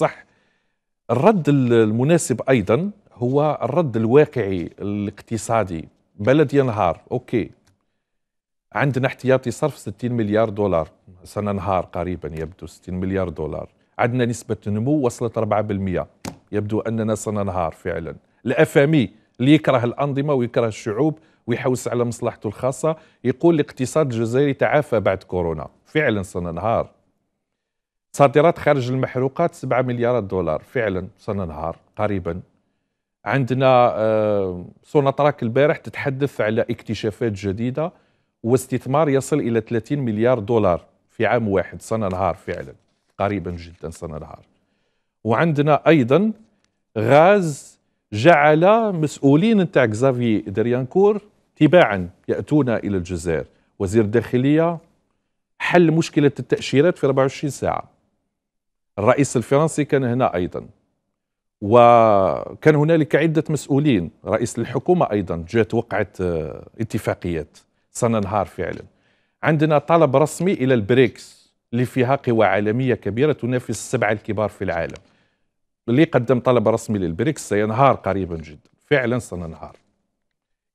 صح الرد المناسب ايضا هو الرد الواقعي الاقتصادي بلد ينهار اوكي عندنا احتياطي صرف 60 مليار دولار سننهار قريبا يبدو 60 مليار دولار عندنا نسبة نمو وصلت 4% يبدو أننا سننهار فعلا الأفامي اللي يكره الأنظمة ويكره الشعوب ويحوس على مصلحته الخاصة يقول الاقتصاد الجزائري تعافى بعد كورونا فعلا سننهار صادرات خارج المحروقات 7 مليارات دولار فعلا صرنا نهار قريبا عندنا آه، سوناتراك البارح تتحدث على اكتشافات جديده واستثمار يصل الى 30 مليار دولار في عام واحد صرنا نهار فعلا قريبا جدا صرنا نهار وعندنا ايضا غاز جعل مسؤولين نتاع كزافي دريانكور تباعا ياتون الى الجزائر وزير الداخليه حل مشكله التاشيرات في 24 ساعه الرئيس الفرنسي كان هنا أيضا وكان هنالك عدة مسؤولين رئيس الحكومة أيضا جات وقعت آه، اتفاقيات سننهار فعلا عندنا طلب رسمي إلى البريكس اللي فيها قوى عالمية كبيرة تنافس السبعة الكبار في العالم اللي قدم طلب رسمي للبريكس سينهار قريبا جدا فعلا سننهار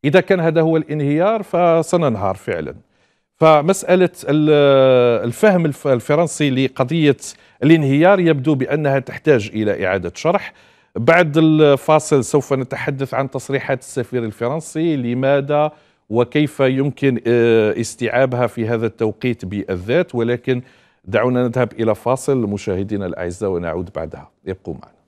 إذا كان هذا هو الانهيار فسننهار فعلا فمسألة الفهم الفرنسي لقضية الانهيار يبدو بأنها تحتاج إلى إعادة شرح بعد الفاصل سوف نتحدث عن تصريحات السفير الفرنسي لماذا وكيف يمكن آه، استيعابها في هذا التوقيت بالذات ولكن دعونا نذهب إلى فاصل مشاهدينا الأعزاء ونعود بعدها يبقوا معنا